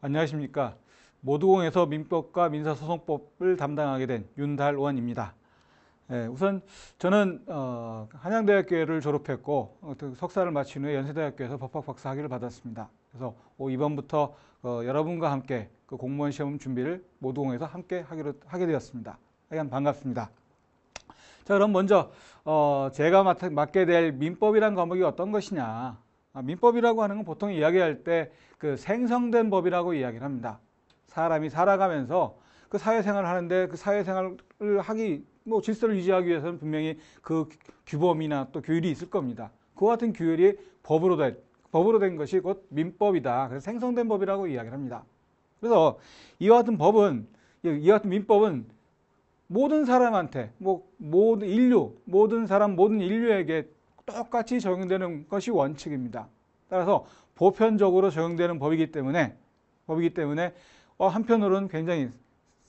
안녕하십니까. 모두공에서 민법과 민사소송법을 담당하게 된 윤달원입니다. 예, 우선 저는 어, 한양대학교를 졸업했고 어, 석사를 마친 후에 연세대학교에서 법학 박사 학위를 받았습니다. 그래서 이번부터 어, 여러분과 함께 그 공무원 시험 준비를 모두공에서 함께 하기로 하게 되었습니다. 하여간 반갑습니다. 자 그럼 먼저 어, 제가 맡게 될 민법이란 과목이 어떤 것이냐 아, 민법이라고 하는 건 보통 이야기할 때 그 생성된 법이라고 이야기를 합니다. 사람이 살아가면서 그 사회생활을 하는데 그 사회생활을 하기 뭐 질서를 유지하기 위해서는 분명히 그 규범이나 또 규율이 있을 겁니다. 그와 같은 규율이 법으로 된 법으로 된 것이 곧 민법이다. 그래서 생성된 법이라고 이야기를 합니다. 그래서 이와 같은 법은 이와 같은 민법은 모든 사람한테 뭐 모든 인류 모든 사람 모든 인류에게 똑같이 적용되는 것이 원칙입니다. 따라서 보편적으로 적용되는 법이기 때문에 법이기 때문에 어, 한편으로는 굉장히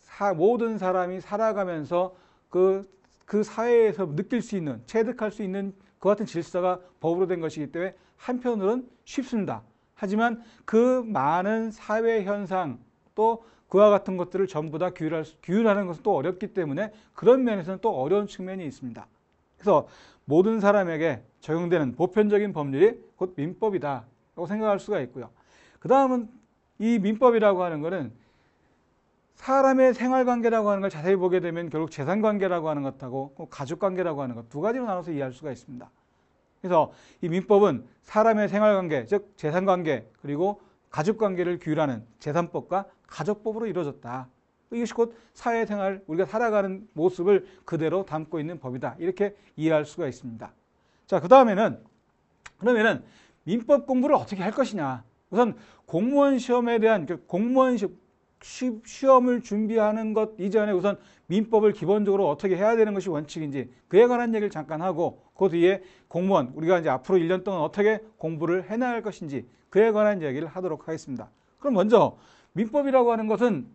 사, 모든 사람이 살아가면서 그, 그 사회에서 느낄 수 있는 체득할 수 있는 그 같은 질서가 법으로 된 것이기 때문에 한편으로는 쉽습니다. 하지만 그 많은 사회 현상 또 그와 같은 것들을 전부 다 규율할, 규율하는 것은 또 어렵기 때문에 그런 면에서는 또 어려운 측면이 있습니다. 그래서 모든 사람에게 적용되는 보편적인 법률이 곧 민법이다 라고 생각할 수가 있고요. 그 다음은 이 민법이라고 하는 것은 사람의 생활관계라고 하는 걸 자세히 보게 되면 결국 재산관계라고 하는 것하고 뭐 가족관계라고 하는 것 두 가지로 나눠서 이해할 수가 있습니다. 그래서 이 민법은 사람의 생활관계, 즉 재산관계 그리고 가족관계를 규율하는 재산법과 가족법으로 이루어졌다. 이것이 곧 사회생활, 우리가 살아가는 모습을 그대로 담고 있는 법이다. 이렇게 이해할 수가 있습니다. 자, 그 다음에는, 그러면은 민법 공부를 어떻게 할 것이냐. 우선 공무원 시험에 대한, 그러니까 공무원 시험, 시험을 준비하는 것 이전에 우선 민법을 기본적으로 어떻게 해야 되는 것이 원칙인지 그에 관한 얘기를 잠깐 하고 그 뒤에 공무원 우리가 이제 앞으로 1년 동안 어떻게 공부를 해나갈 것인지 그에 관한 얘기를 하도록 하겠습니다. 그럼 먼저 민법이라고 하는 것은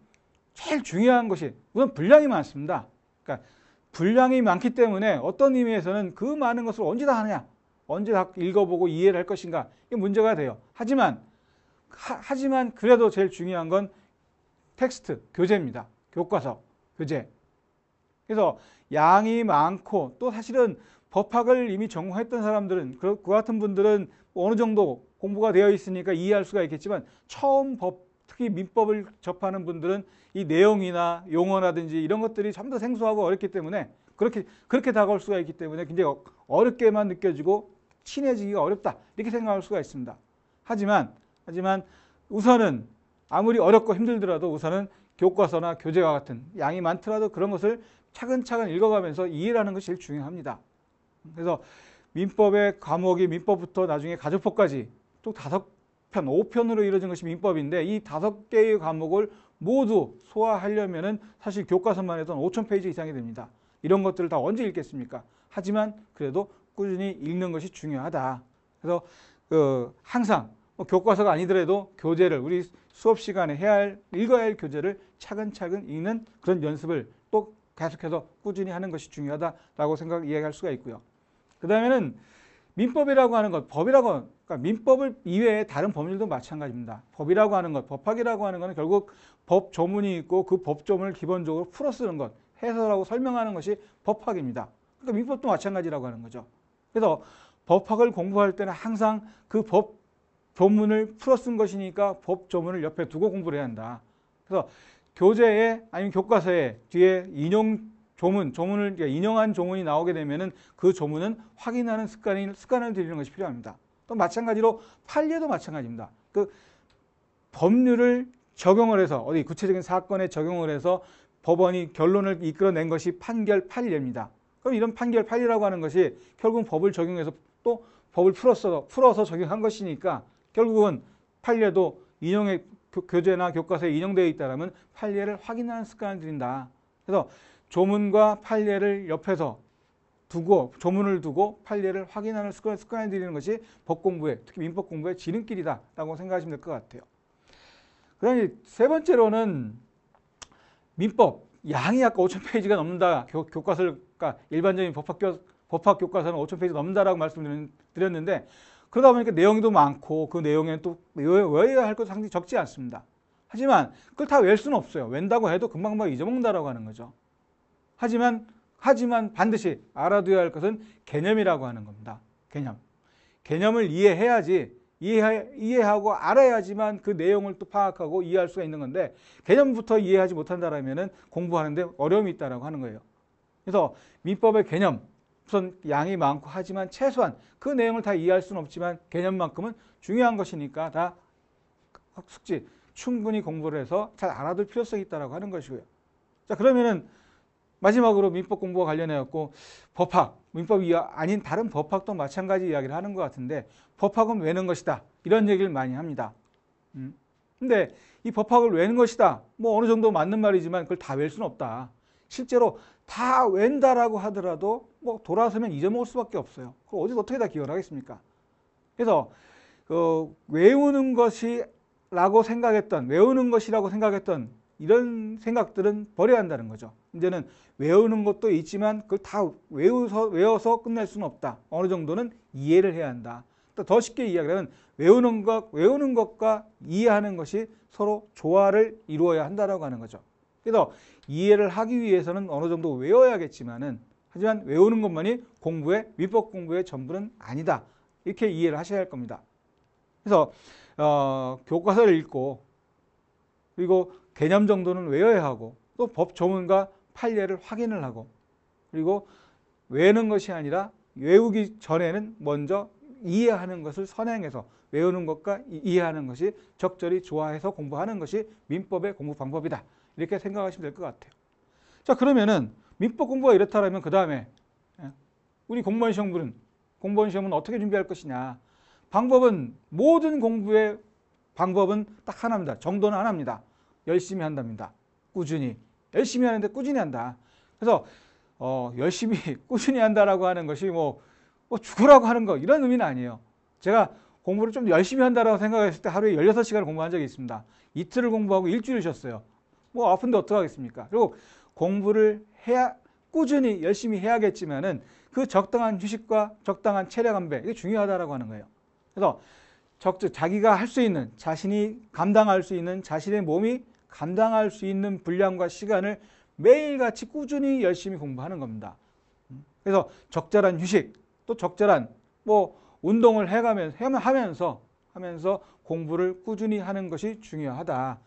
제일 중요한 것이 우선 분량이 많습니다. 그러니까 분량이 많기 때문에 어떤 의미에서는 그 많은 것을 언제 다 하느냐 언제 다 읽어보고 이해를 할 것인가 이게 문제가 돼요. 하지만 하, 지만 그래도 제일 중요한 건 텍스트, 교재입니다. 교과서, 교재. 그래서 양이 많고 또 사실은 법학을 이미 전공했던 사람들은 그, 그 같은 분들은 어느 정도 공부가 되어 있으니까 이해할 수가 있겠지만 처음 법 특히 민법을 접하는 분들은 이 내용이나 용어라든지 이런 것들이 좀 더 생소하고 어렵기 때문에 그렇게 그렇게 다가올 수가 있기 때문에 굉장히 어, 어렵게만 느껴지고 친해지기가 어렵다 이렇게 생각할 수가 있습니다. 하지만 하지만 우선은 아무리 어렵고 힘들더라도 우선은 교과서나 교재와 같은 양이 많더라도 그런 것을 차근차근 읽어가면서 이해를 하는 것이 제일 중요합니다. 그래서 민법의 과목이 민법부터 나중에 가족법까지 또 다섯 편 5편으로 이루어진 것이 민법인데 이5 개의 과목을 모두 소화하려면 은 사실 교과서만 해도 5 0 0 0 페이지 이상이 됩니다. 이런 것들을 다 언제 읽겠습니까? 하지만 그래도 꾸준히 읽는 것이 중요하다. 그래서 그 항상 뭐 교과서가 아니더라도 교재를 우리 수업 시간에 해야 할 읽어야 할 교재를 차근차근 읽는 그런 연습을 또 계속해서 꾸준히 하는 것이 중요하다라고 생각 이야기할 수가 있고요. 그 다음에는 민법이라고 하는 것, 법이라고 그러니까 민법을 이외에 다른 법률도 마찬가지입니다. 법이라고 하는 것, 법학이라고 하는 것은 결국 법 조문이 있고 그 법 조문을 기본적으로 풀어 쓰는 것, 해설하고 설명하는 것이 법학입니다. 그러니까 민법도 마찬가지라고 하는 거죠. 그래서 법학을 공부할 때는 항상 그 법 조문을 풀어 쓴 것이니까 법 조문을 옆에 두고 공부를 해야 한다. 그래서 교재에 아니면 교과서에 뒤에 인용 조문, 조문을 그러니까 인용한 조문이 나오게 되면은 그 조문은 확인하는 습관이 습관을 들이는 것이 필요합니다. 또 마찬가지로 판례도 마찬가지입니다. 그 법률을 적용을 해서 어디 구체적인 사건에 적용을 해서 법원이 결론을 이끌어낸 것이 판결 판례입니다. 그럼 이런 판결 판례라고 하는 것이 결국은 법을 적용해서 또 법을 풀어서, 풀어서 적용한 것이니까 결국은 판례도 인용의 교재나 교과서에 인용되어 있다면 판례를 확인하는 습관을 들인다. 그래서 조문과 판례를 옆에서 두고 조문을 두고 판례를 확인하는 습관, 습관을 들이는 것이 법 공부에 특히 민법 공부의 지름길이다라고 생각하시면 될 것 같아요. 그다음에 세 번째로는 민법 양이 아까 5천 페이지가 넘는다 교, 과서를 그러니까 일반적인 법학교 법학 교과서는 5천 페이지 넘는다라고 말씀드렸는데 그러다 보니까 내용도 많고 그내용에또 외워야 할 것도 상당히 적지 않습니다. 하지만 그걸 다 외울 수는 없어요. 웬다고 해도 금방금방 잊어먹는다라고 하는 거죠. 하지만 하지만 반드시 알아둬야 할 것은 개념이라고 하는 겁니다. 개념. 개념을 이해해야지 이해하고 알아야지만 그 내용을 또 파악하고 이해할 수가 있는 건데 개념부터 이해하지 못한다라면 공부하는데 어려움이 있다라고 하는 거예요. 그래서 민법의 개념, 우선 양이 많고 하지만 최소한 그 내용을 다 이해할 수는 없지만 개념만큼은 중요한 것이니까 다 숙지, 충분히 공부를 해서 잘 알아둘 필요성이 있다고 라 하는 것이고요. 자 그러면은 마지막으로 민법 공부와 관련해 갖고 법학, 민법이 아닌 다른 법학도 마찬가지 이야기를 하는 것 같은데 법학은 외는 것이다. 이런 얘기를 많이 합니다. 음. 근데 이 법학을 외는 것이다. 뭐 어느 정도 맞는 말이지만 그걸 다 외울 수는 없다. 실제로 다 웬다라고 하더라도 뭐 돌아서면 잊어먹을 수밖에 없어요. 그걸 어디서 어떻게 다 기억을 하겠습니까? 그래서 그 외우는 것이라고 생각했던 외우는 것이라고 생각했던 이런 생각들은 버려야 한다는 거죠. 이제는 외우는 것도 있지만 그걸 다 외워서, 외워서 끝낼 수는 없다. 어느 정도는 이해를 해야 한다. 또 더 쉽게 이야기하면 외우는 것, 외우는 것과 이해하는 것이 서로 조화를 이루어야 한다라고 하는 거죠. 그래서 이해를 하기 위해서는 어느 정도 외워야겠지만은 하지만 외우는 것만이 공부의 위법 공부의 전부는 아니다. 이렇게 이해를 하셔야 할 겁니다. 그래서 어, 교과서를 읽고 그리고 개념 정도는 외워야 하고 또 법 조문과 판례를 확인을 하고 그리고 외우는 것이 아니라 외우기 전에는 먼저 이해하는 것을 선행해서 외우는 것과 이해하는 것이 적절히 조화해서 공부하는 것이 민법의 공부 방법이다. 이렇게 생각하시면 될 것 같아요. 자 그러면은 민법 공부가 이렇다면 라그 다음에 예, 우리 공무원 시험부는 공무원 시험은 어떻게 준비할 것이냐 방법은 모든 공부의 방법은 딱 하나입니다. 정도는 하나입니다. 열심히 한답니다. 꾸준히. 열심히 하는데 꾸준히 한다. 그래서 어, 열심히 꾸준히 한다라고 하는 것이 뭐, 뭐 죽으라고 하는 거 이런 의미는 아니에요. 제가 공부를 좀 열심히 한다라고 생각했을 때 하루에 16시간을 공부한 적이 있습니다. 이틀을 공부하고 일주일을 쉬었어요. 뭐 아픈데 어떡하겠습니까? 그리고 공부를 해야 꾸준히 열심히 해야겠지만은 그 적당한 휴식과 적당한 체력 안배 이게 중요하다라고 하는 거예요. 그래서 적적 자기가 할 수 있는 자신이 감당할 수 있는 자신의 몸이 감당할 수 있는 분량과 시간을 매일같이 꾸준히 열심히 공부하는 겁니다. 음, 그래서 적절한 휴식, 또 적절한 뭐 운동을 해가면서 하면서 하면서 공부를 꾸준히 하는 것이 중요하다.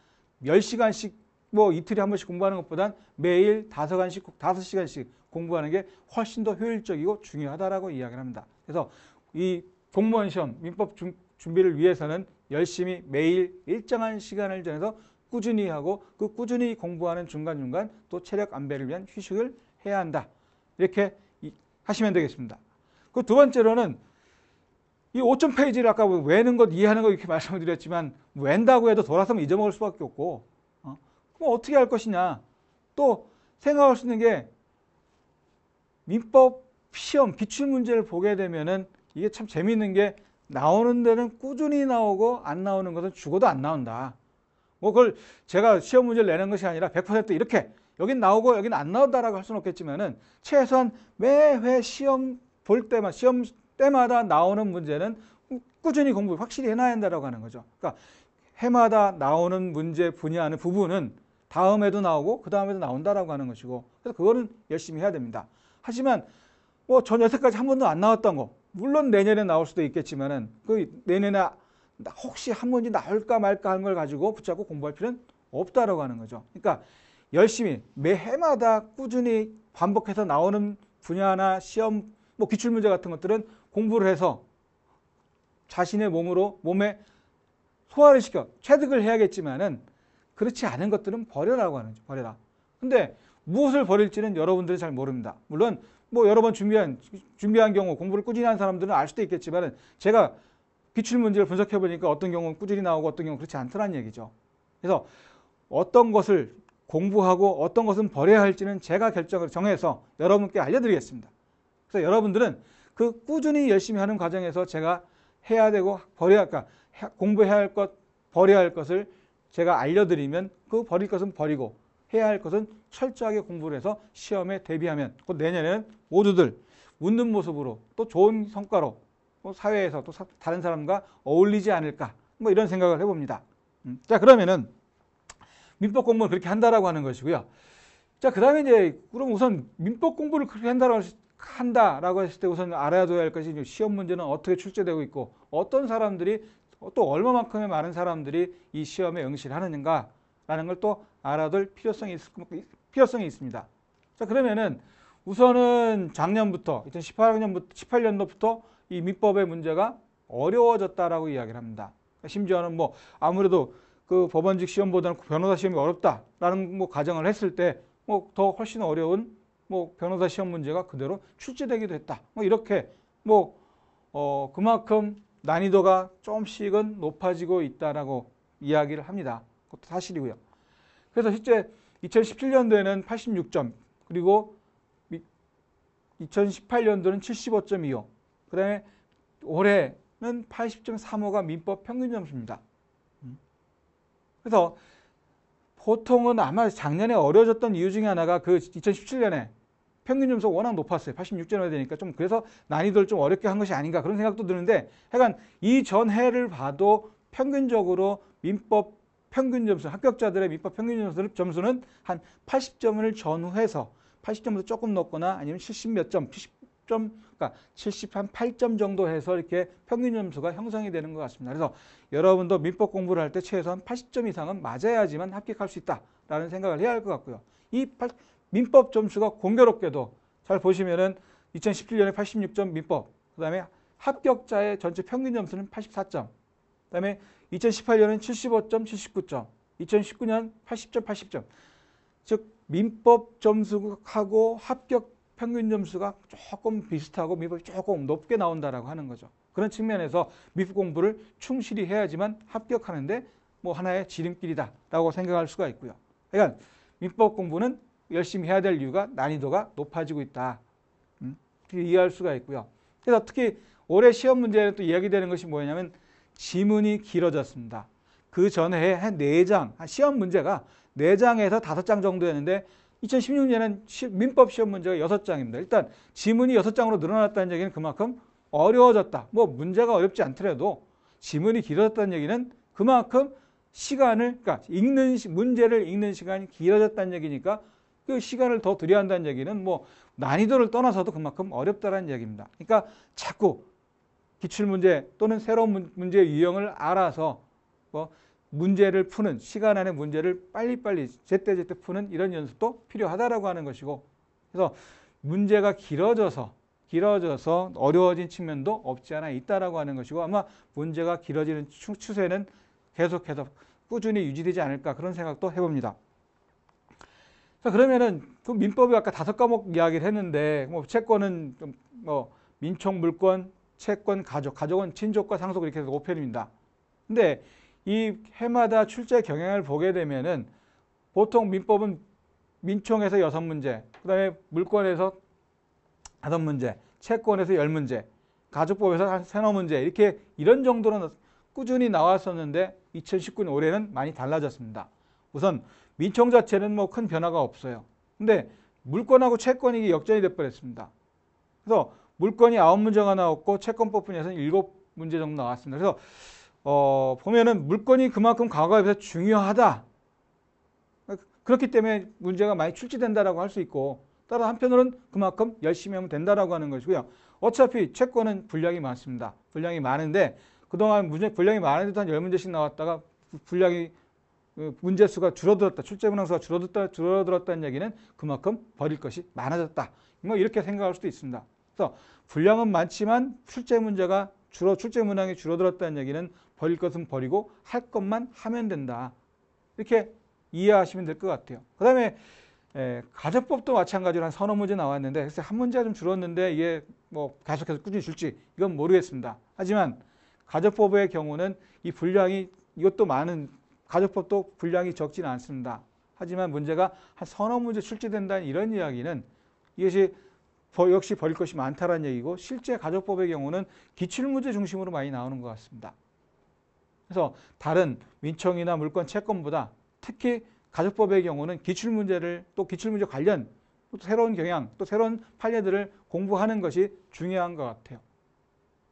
10시간씩 뭐 이틀에 한 번씩 공부하는 것보단 매일 5시간씩 5시간씩 공부하는 게 훨씬 더 효율적이고 중요하다라고 이야기를 합니다. 그래서 이 공무원 시험 민법 준비를 위해서는 열심히 매일 일정한 시간을 정해서 꾸준히 하고 그 꾸준히 공부하는 중간중간 또 체력 안배를 위한 휴식을 해야 한다. 이렇게 하시면 되겠습니다. 그 두 번째로는 이 5점 페이지를 아까 뭐 외는 것, 이해하는 것 이렇게 말씀을 드렸지만 웬다고 해도 돌아서면 잊어먹을 수밖에 없고 어? 그럼 어떻게 할 것이냐 또 생각할 수 있는 게 민법 시험, 기출 문제를 보게 되면은 이게 참 재미있는 게 나오는 데는 꾸준히 나오고 안 나오는 것은 죽어도 안 나온다. 뭐 그걸 제가 시험 문제를 내는 것이 아니라 100% 이렇게 여긴 나오고 여긴 안 나온다라고 할 수는 없겠지만은 최소한 매회 시험 볼 때만 시험 때마다 나오는 문제는 꾸준히 공부 확실히 해놔야 한다고 하는 거죠. 그러니까 해마다 나오는 문제 분야는 부분은 다음에도 나오고 그 다음에도 나온다라고 하는 것이고 그래서 그거는 열심히 해야 됩니다. 하지만 뭐 전 여태까지 한 번도 안 나왔던 거 물론 내년에 나올 수도 있겠지만은 그 내년에 혹시 한 문제 나올까 말까 하는 걸 가지고 붙잡고 공부할 필요는 없다라고 하는 거죠. 그러니까 열심히 매해마다 꾸준히 반복해서 나오는 분야나 시험, 뭐 기출문제 같은 것들은 공부를 해서 자신의 몸으로 몸에 소화를 시켜 체득을 해야겠지만은 그렇지 않은 것들은 버려라고 하는 거죠 버려라. 근데 무엇을 버릴지는 여러분들이 잘 모릅니다. 물론 뭐 여러 번 준비한 준비한 경우 공부를 꾸준히 한 사람들은 알 수도 있겠지만은 제가 기출 문제를 분석해 보니까 어떤 경우는 꾸준히 나오고 어떤 경우는 그렇지 않더란 얘기죠. 그래서 어떤 것을 공부하고 어떤 것은 버려야 할지는 제가 결정을 정해서 여러분께 알려드리겠습니다. 그래서 여러분들은 그 꾸준히 열심히 하는 과정에서 제가 해야 되고 버려야 할까 그러니까 공부해야 할 것, 버려야 할 것을 제가 알려드리면 그 버릴 것은 버리고 해야 할 것은 철저하게 공부를 해서 시험에 대비하면 곧 내년에는 모두들 웃는 모습으로 또 좋은 성과로 사회에서 또 다른 사람과 어울리지 않을까 뭐 이런 생각을 해봅니다. 음. 자 그러면은 민법 공부를 그렇게 한다라고 하는 것이고요. 자 그다음에 이제 그럼 우선 민법 공부를 그렇게 한다라고 한다라고 했을 때 우선 알아둬야 할 것이 시험 문제는 어떻게 출제되고 있고 어떤 사람들이 또 얼마만큼의 많은 사람들이 이 시험에 응시를 하는가라는걸 또 알아둘 필요성이 있을 필요성이 있습니다. 자 그러면은 우선은 작년부터 2018년부터 18년도부터 이 민법의 문제가 어려워졌다라고 이야기를 합니다. 그러니까 심지어는 뭐 아무래도 그 법원직 시험보다는 변호사 시험이 어렵다라는 뭐 가정을 했을 때 뭐 더 훨씬 어려운 뭐 변호사 시험 문제가 그대로 출제되기도 했다. 뭐 이렇게 뭐 어 그만큼 난이도가 조금씩은 높아지고 있다라고 이야기를 합니다. 그것도 사실이고요. 그래서 실제 2017년도에는 86점 그리고 2018년도는 75.25, 그 다음에 올해는 80.35가 민법 평균 점수입니다. 음. 그래서 보통은 아마 작년에 어려졌던 이유 중에 하나가 그 2017년에 평균 점수가 워낙 높았어요. 86점이 되니까 좀 그래서 난이도를 좀 어렵게 한 것이 아닌가 그런 생각도 드는데 하여간 이전 해를 봐도 평균적으로 민법 평균 점수, 합격자들의 민법 평균 점수는 한 80점을 전후해서 80점보다 조금 높거나 아니면 70 몇 점, 70점, 그러니까 7 8점 정도 해서 이렇게 평균 점수가 형성이 되는 것 같습니다. 그래서 여러분도 민법 공부를 할 때 최소한 80점 이상은 맞아야지만 합격할 수 있다라는 생각을 해야 할 것 같고요. 이 8, 민법 점수가 공교롭게도 잘 보시면은 2017년에 86점 민법, 그 다음에 합격자의 전체 평균 점수는 84점, 그 다음에 2018년은 75점, 79점, 2019년 80점, 80점. 즉 민법 점수하고 합격 평균 점수가 조금 비슷하고 민법이 조금 높게 나온다라고 하는 거죠. 그런 측면에서 민법 공부를 충실히 해야지만 합격하는데 뭐 하나의 지름길이다라고 생각할 수가 있고요. 그러니까 민법 공부는 열심히 해야 될 이유가 난이도가 높아지고 있다. 음, 이해할 수가 있고요. 그래서 특히 올해 시험 문제에또 이야기되는 것이 뭐냐면 지문이 길어졌습니다. 그 전에 한 4장, 시험 문제가 4장에서 5장 정도였는데 2 0 1 6년에는 민법 시험 문제가 6장입니다. 일단 지문이 6장으로 늘어났다는 얘기는 그만큼 어려워졌다. 뭐 문제가 어렵지 않더라도 지문이 길어졌다는 얘기는 그만큼 시간을 그러니까 읽는 문제를 읽는 시간이 길어졌다는 얘기니까 그 시간을 더 들여야 한다는 얘기는 뭐 난이도를 떠나서도 그만큼 어렵다는 얘기입니다. 그러니까 자꾸 기출문제 또는 새로운 문제의 유형을 알아서 뭐 문제를 푸는 시간 안에 문제를 빨리빨리 제때제때 푸는 이런 연습도 필요하다라고 하는 것이고 그래서 문제가 길어져서 길어져서 어려워진 측면도 없지 않아 있다라고 하는 것이고 아마 문제가 길어지는 추세는 계속해서 꾸준히 유지되지 않을까 그런 생각도 해봅니다. 자 그러면은 그 민법이 아까 다섯 과목 이야기를 했는데 뭐 채권은 좀 뭐 민총 물권, 채권 가족, 가족은 친족과 상속 이렇게 해서 5편입니다. 근데 이 해마다 출제 경향을 보게 되면은 보통 민법은 민총에서 여섯 문제, 그다음에 물권에서 다섯 문제, 채권에서 열 문제, 가족법에서 한 세너 문제 이렇게 이런 정도는 꾸준히 나왔었는데 2019년 올해는 많이 달라졌습니다. 우선 민총 자체는 뭐 큰 변화가 없어요. 근데 물권하고 채권이 역전이 돼버렸습니다. 그래서 물권이 아홉 문제가 나왔고 채권법 분야에서는 일곱 문제 정도 나왔습니다. 그래서 어, 보면은 물건이 그만큼 과거에 비해서 중요하다. 그렇기 때문에 문제가 많이 출제된다라고 할 수 있고 따라 한편으로는 그만큼 열심히 하면 된다라고 하는 것이고요. 어차피 채권은 분량이 많습니다. 분량이 많은데 그동안 문제 분량이 많은데도 한 10문제씩 나왔다가 분량이 그 문제 수가 줄어들었다. 출제 문항 수가 줄어들었다, 줄어들었다는 얘기는 그만큼 버릴 것이 많아졌다. 뭐 이렇게 생각할 수도 있습니다. 그래서 분량은 많지만 출제 문제가 줄어 출제 문항이 줄어들었다는 얘기는 버릴 것은 버리고 할 것만 하면 된다. 이렇게 이해하시면 될 것 같아요. 그다음에 예, 가정법도 마찬가지로 한 서너 문제 나왔는데 글쎄 한 문제가 좀 줄었는데 이게 뭐 계속해서 꾸준히 줄지 이건 모르겠습니다. 하지만 가정법의 경우는 이 분량이 이것도 많은 가정법도 분량이 적지는 않습니다. 하지만 문제가 한 서너 문제 출제된다는 이런 이야기는 이것이 역시 버릴 것이 많다라는 얘기고 실제 가족법의 경우는 기출문제 중심으로 많이 나오는 것 같습니다. 그래서 다른 민청이나 물권 채권보다 특히 가족법의 경우는 기출문제를 또 기출문제 관련 또 새로운 경향 또 새로운 판례들을 공부하는 것이 중요한 것 같아요.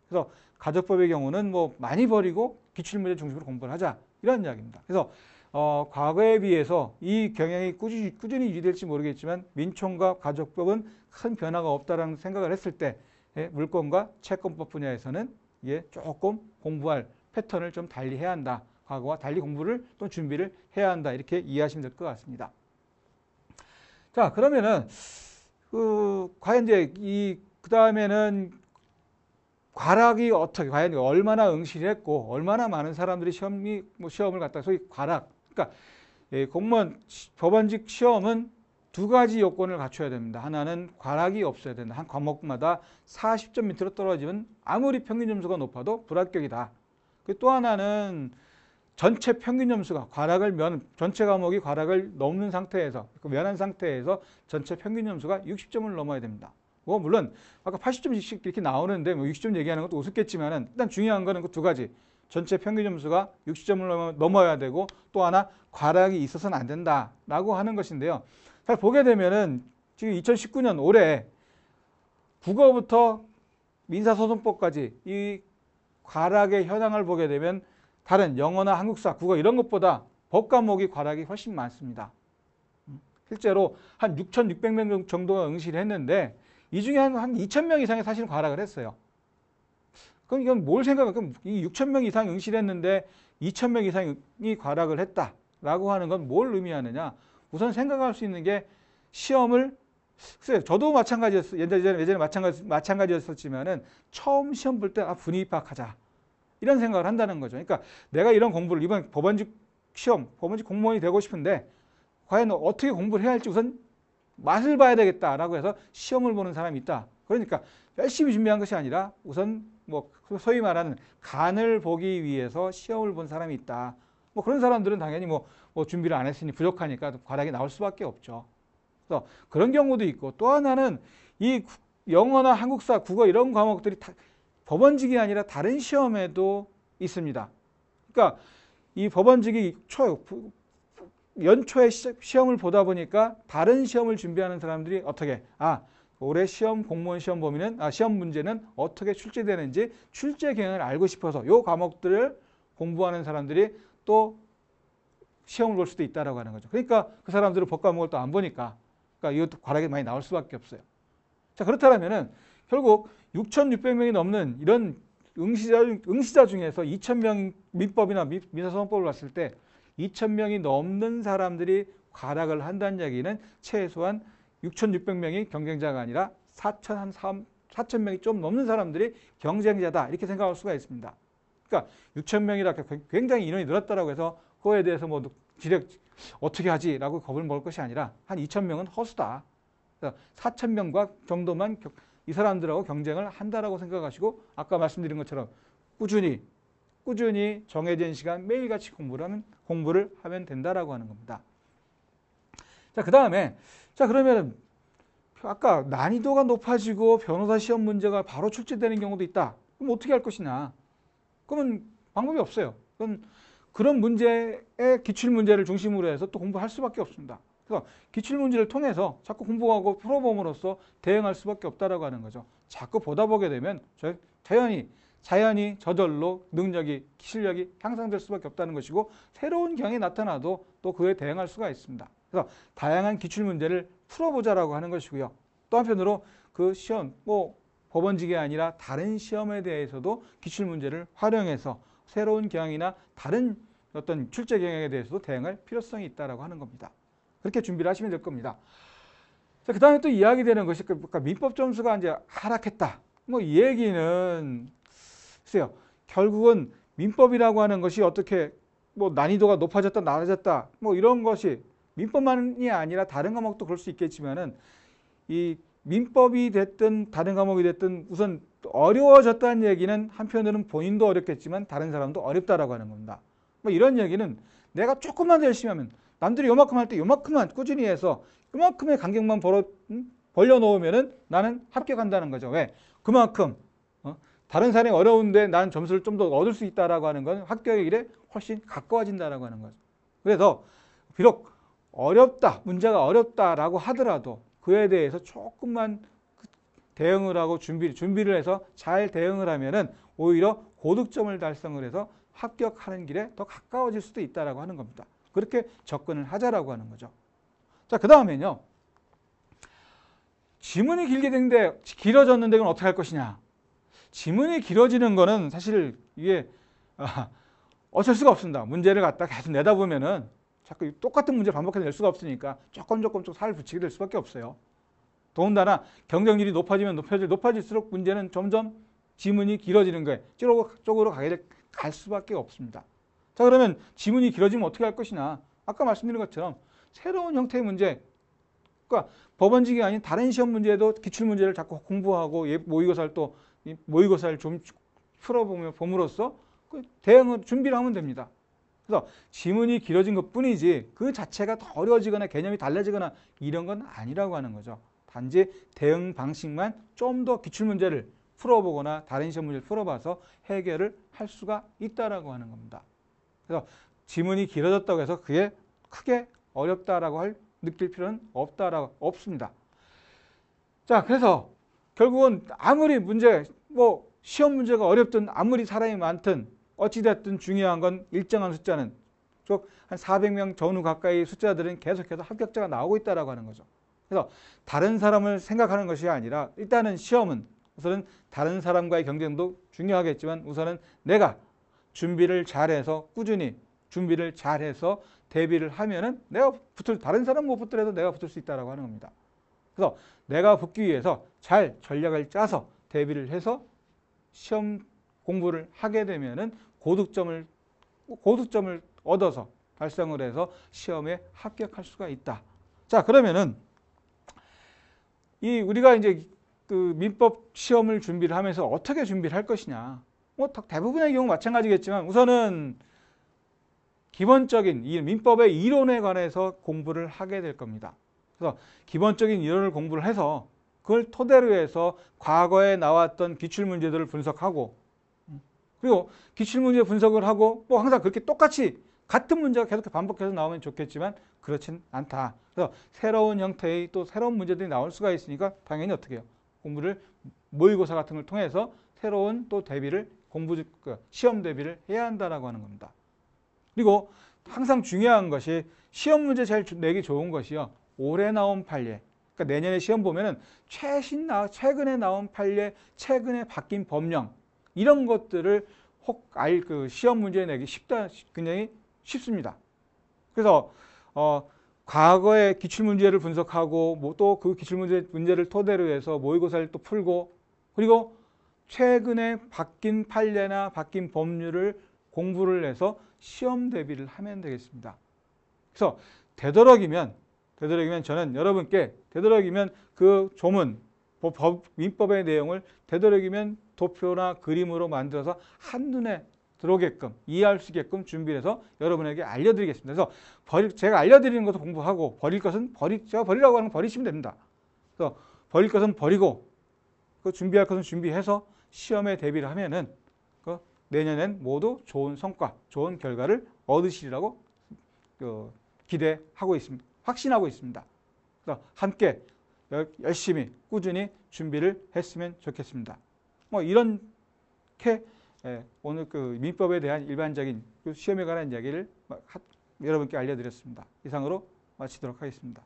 그래서 가족법의 경우는 뭐 많이 버리고 기출문제 중심으로 공부를 하자 이런 이야기입니다. 그래서 어, 과거에 비해서 이 경향이 꾸준히, 꾸준히 유지될지 모르겠지만 민총과 가족법은 큰 변화가 없다라는 생각을 했을 때 예, 물권과 채권법 분야에서는 이 예, 조금 공부할 패턴을 좀 달리 해야 한다. 과거와 달리 공부를 또 준비를 해야 한다. 이렇게 이해하시면 될 것 같습니다. 자, 그러면은 그 과연 이제 이 그다음에는 과락이 어떻게 과연 얼마나 응시를 했고 얼마나 많은 사람들이 시험이 뭐 시험을 갖다 소위 과락 그러니까 예, 공무원 법원직 시험은 두 가지 요건을 갖춰야 됩니다. 하나는 과락이 없어야 된다. 한 과목마다 40점 밑으로 떨어지면 아무리 평균 점수가 높아도 불합격이다. 그 또 하나는 전체 평균 점수가 과락을 면 전체 과목이 과락을 넘는 상태에서 그 면한 상태에서 전체 평균 점수가 60점을 넘어야 됩니다. 뭐 물론 아까 80점씩 이렇게 나오는데 뭐 60점 얘기하는 것도 우습겠지만은 일단 중요한 거는 그 두 가지. 전체 평균 점수가 60점을 넘어야 되고 또 하나 과락이 있어서는 안 된다라고 하는 것인데요. 잘 보게 되면은 지금 2019년 올해 국어부터 민사소송법까지 이 과락의 현황을 보게 되면 다른 영어나 한국사, 국어 이런 것보다 법 과목이 과락이 훨씬 많습니다. 음, 실제로 한 6,600명 정도가 응시를 했는데 이 중에 한, 한 2,000명 이상이 사실은 과락을 했어요. 그럼 이건 뭘 생각할까? 이 6천 명 이상 응시했는데 2천 명 이상이 과락을 했다라고 하는 건 뭘 의미하느냐? 우선 생각할 수 있는 게 시험을 글쎄 저도 마찬가지였어 예전에 예전에 마찬가지 마찬가지였었지만은 처음 시험 볼 때 아 분위기 파악하자 이런 생각을 한다는 거죠. 그러니까 내가 이런 공부를 이번 법원직 시험 법원직 공무원이 되고 싶은데 과연 어떻게 공부를 해야 할지 우선 맛을 봐야 되겠다라고 해서 시험을 보는 사람이 있다. 그러니까 열심히 준비한 것이 아니라 우선 뭐 그 소위 말하는 간을 보기 위해서 시험을 본 사람이 있다. 뭐 그런 사람들은 당연히 뭐, 뭐 준비를 안 했으니 부족하니까 과락이 나올 수밖에 없죠. 그래서 그런 경우도 있고 또 하나는 이 영어나 한국사, 국어 이런 과목들이 다 법원직이 아니라 다른 시험에도 있습니다. 그러니까 이 법원직이 초, 연초에 시험을 보다 보니까 다른 시험을 준비하는 사람들이 어떻게 아 올해 시험 공무원 시험 범위는 아, 시험 문제는 어떻게 출제되는지 출제 경향을 알고 싶어서 요 과목들을 공부하는 사람들이 또 시험을 볼 수도 있다라고 하는 거죠. 그러니까 그 사람들은 법 과목을 또 안 보니까 그러니까 이것도 과락이 많이 나올 수밖에 없어요. 자 그렇다면은 결국 6,600명이 넘는 이런 응시자, 응시자 중에서 2,000명 민법이나 민사소송법을 봤을 때 2,000명이 넘는 사람들이 과락을 한다는 이야기는 최소한 6,600명이 경쟁자가 아니라 4,000, 명이좀 넘는 사람들이 경쟁자다 이렇게 생각할 수가 있습니다. 그러니까 6,000명이라 그 굉장히 인원이 늘었다고 해서 그거에 대해서 뭐 지력 어떻게 하지라고 겁을 먹을 것이 아니라 한 2,000명은 허수다. 그래서 4,000명과 정도만 이 사람들하고 경쟁을 한다라고 생각하시고 아까 말씀드린 것처럼 꾸준히 꾸준히 정해진 시간 매일같이 공부를 하면 공부를 하면 된다라고 하는 겁니다. 자, 그다음에 자 그러면 아까 난이도가 높아지고 변호사 시험 문제가 바로 출제되는 경우도 있다. 그럼 어떻게 할 것이냐. 그러면 방법이 없어요. 그건 그런 문제의 기출문제를 중심으로 해서 또 공부할 수밖에 없습니다. 그래서 기출문제를 통해서 자꾸 공부하고 풀어봄으로써 대응할 수밖에 없다라고 하는 거죠. 자꾸 보다 보게 되면 자연히 자연히 저절로 능력이, 실력이 향상될 수밖에 없다는 것이고 새로운 경이 나타나도 또 그에 대응할 수가 있습니다. 그래서 그러니까 다양한 기출문제를 풀어보자라고 하는 것이고요. 또 한편으로 그 시험, 뭐 법원직이 아니라 다른 시험에 대해서도 기출문제를 활용해서 새로운 경향이나 다른 어떤 출제 경향에 대해서도 대응할 필요성이 있다고 하는 겁니다. 그렇게 준비를 하시면 될 겁니다. 자, 그 다음에 또 이야기되는 것이 그러니까 민법 점수가 이제 하락했다. 뭐 이 얘기는 글쎄요. 결국은 민법이라고 하는 것이 어떻게 뭐 난이도가 높아졌다 낮아졌다 뭐 이런 것이 민법만이 아니라 다른 과목도 그럴 수 있겠지만은 이 민법이 됐든 다른 과목이 됐든 우선 어려워졌다는 얘기는 한편으로는 본인도 어렵겠지만 다른 사람도 어렵다라고 하는 겁니다. 뭐 이런 얘기는 내가 조금만 더 열심히 하면 남들이 요만큼 할 때 요만큼만 꾸준히 해서 그만큼의 간격만 벌어, 음? 벌려놓으면은 나는 합격한다는 거죠. 왜? 그만큼 어? 다른 사람이 어려운데 나는 점수를 좀 더 얻을 수 있다라고 하는 건 합격의 길에 훨씬 가까워진다라고 하는 거죠. 그래서 비록 어렵다, 문제가 어렵다라고 하더라도 그에 대해서 조금만 그 대응을 하고 준비, 준비를 해서 잘 대응을 하면은 오히려 고득점을 달성을 해서 합격하는 길에 더 가까워질 수도 있다라고 하는 겁니다. 그렇게 접근을 하자라고 하는 거죠. 자, 그 다음에는요. 지문이 길게 되는데 길어졌는데 그럼 어떻게 할 것이냐? 지문이 길어지는 거는 사실 이게 아, 어쩔 수가 없습니다. 문제를 갖다 계속 내다보면은 자꾸 똑같은 문제를 반복해서 낼 수가 없으니까 조금 조금 좀 살을 붙이게 될 수밖에 없어요. 더군다나 경쟁률이 높아지면 높아질, 높아질수록 문제는 점점 지문이 길어지는 거예요 쪽으로, 쪽으로 가게 될, 갈 수밖에 없습니다. 자 그러면 지문이 길어지면 어떻게 할 것이냐. 아까 말씀드린 것처럼 새로운 형태의 문제 그러니까 법원직이 아닌 다른 시험 문제에도 기출문제를 자꾸 공부하고 예, 모의고사를 또 모의고사를 좀 풀어보며 봄으로써 그 대응을 준비를 하면 됩니다. 그래서 지문이 길어진 것 뿐이지 그 자체가 더어려지거나 개념이 달라지거나 이런 건 아니라고 하는 거죠. 단지 대응 방식만 좀 더 기출문제를 풀어보거나 다른 시험 문제를 풀어봐서 해결을 할 수가 있다라고 하는 겁니다. 그래서 지문이 길어졌다고 해서 그게 크게 어렵다라고 할 느낄 필요는 없다라고 없습니다. 자, 그래서 결국은 아무리 문제 뭐 시험 문제가 어렵든 아무리 사람이 많든 어찌됐든 중요한 건 일정한 숫자는 즉한 400명 전후 가까이 숫자들은 계속해서 합격자가 나오고 있다라고 하는 거죠. 그래서 다른 사람을 생각하는 것이 아니라 일단은 시험은 우선은 다른 사람과의 경쟁도 중요하겠지만 우선은 내가 준비를 잘해서 꾸준히 준비를 잘해서 대비를 하면은 내가 붙을 다른 사람 못 붙더라도 내가 붙을 수 있다라고 하는 겁니다. 그래서 내가 붙기 위해서 잘 전략을 짜서 대비를 해서 시험 공부를 하게 되면은 고득점을 고득점을 얻어서 달성을 해서 시험에 합격할 수가 있다. 자, 그러면은 이 우리가 이제 그 민법 시험을 준비를 하면서 어떻게 준비를 할 것이냐. 뭐 대부분의 경우 마찬가지겠지만 우선은 기본적인 이 민법의 이론에 관해서 공부를 하게 될 겁니다. 그래서 기본적인 이론을 공부를 해서 그걸 토대로 해서 과거에 나왔던 기출 문제들을 분석하고 그리고 기출문제 분석을 하고 뭐 항상 그렇게 똑같이 같은 문제가 계속 반복해서 나오면 좋겠지만 그렇진 않다. 그래서 새로운 형태의 또 새로운 문제들이 나올 수가 있으니까 당연히 어떻게 해요? 공부를 모의고사 같은 걸 통해서 새로운 또 대비를 공부 그 시험 대비를 해야 한다라고 하는 겁니다. 그리고 항상 중요한 것이 시험 문제 제일 내기 좋은 것이요. 올해 나온 판례. 그러니까 내년에 시험 보면은 최신 나 최근에 나온 판례, 최근에 바뀐 법령 이런 것들을 혹알그 시험 문제 내기 쉽다 굉장히 쉽습니다. 그래서 어 과거의 기출 문제를 분석하고 뭐 또 그 기출 문제 문제를 토대로 해서 모의고사를 또 풀고 그리고 최근에 바뀐 판례나 바뀐 법률을 공부를 해서 시험 대비를 하면 되겠습니다. 그래서 되도록이면 되도록이면 저는 여러분께 되도록이면 그 조문 법, 민법의 내용을 되도록이면 도표나 그림으로 만들어서 한눈에 들어오게끔 이해할 수 있게끔 준비를 해서 여러분에게 알려드리겠습니다. 그래서 버리, 제가 알려드리는 것도 공부하고 버릴 것은 버리, 제가 버리라고 하는 버리시면 됩니다. 그래서 버릴 것은 버리고 그 준비할 것은 준비해서 시험에 대비를 하면은 그 내년엔 모두 좋은 성과, 좋은 결과를 얻으시리라고 그 기대하고 있습니다. 확신하고 있습니다. 그래서 함께 열심히 꾸준히 준비를 했으면 좋겠습니다. 뭐 이렇게 예, 오늘 그 민법에 대한 일반적인 그 시험에 관한 이야기를 여러분께 알려드렸습니다. 이상으로 마치도록 하겠습니다.